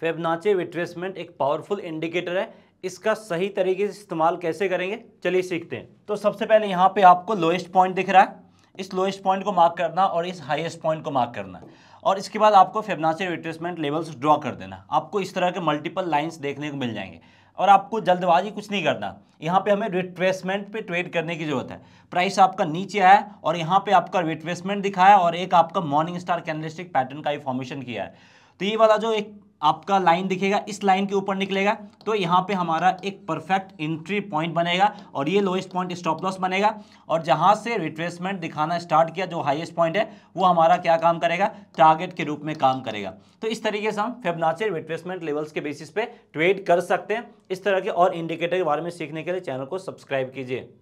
फेबनाचे retracement एक powerful indicator है इसका सही तरीके से इस्तेमाल कैसे करेंगे चलिए सीखते हैं तो सबसे पहले यहाँ पे आपको लोएस्ट पॉइंट दिख रहा है इस लोएस्ट पॉइंट को मार्क करना और इस हाईएस्ट पॉइंट को मार्क करना और इसके बाद आपको फेबनाचे रिट्रेसमेंट लेवल्स ड्रॉ कर देना आपको इस तरह के मल्टीपल लाइन्स देखने को मिल जाएंगे और आपको जल्दबाजी कुछ नहीं करना यहाँ पे हमें रिट्रेसमेंट पे ट्रेड करने की जरूरत है प्राइस आपका नीचे आया और यहाँ पे आपका रिट्रेसमेंट दिखाया और एक आपका मॉर्निंग स्टार कैनलिस्टिक पैटर्न का ही फॉर्मेशन किया है तो ये वाला जो एक आपका लाइन दिखेगा इस लाइन के ऊपर निकलेगा तो यहाँ पे हमारा एक परफेक्ट एंट्री पॉइंट बनेगा और ये लोएस्ट पॉइंट स्टॉप लॉस बनेगा और जहाँ से रिट्रेसमेंट दिखाना स्टार्ट किया जो हाईएस्ट पॉइंट है वो हमारा क्या काम करेगा टारगेट के रूप में काम करेगा तो इस तरीके से हम फेबनाचे रिट्रेसमेंट लेवल्स के बेसिस पे ट्रेड कर सकते हैं इस तरह के और इंडिकेटर के बारे में सीखने के लिए चैनल को सब्सक्राइब कीजिए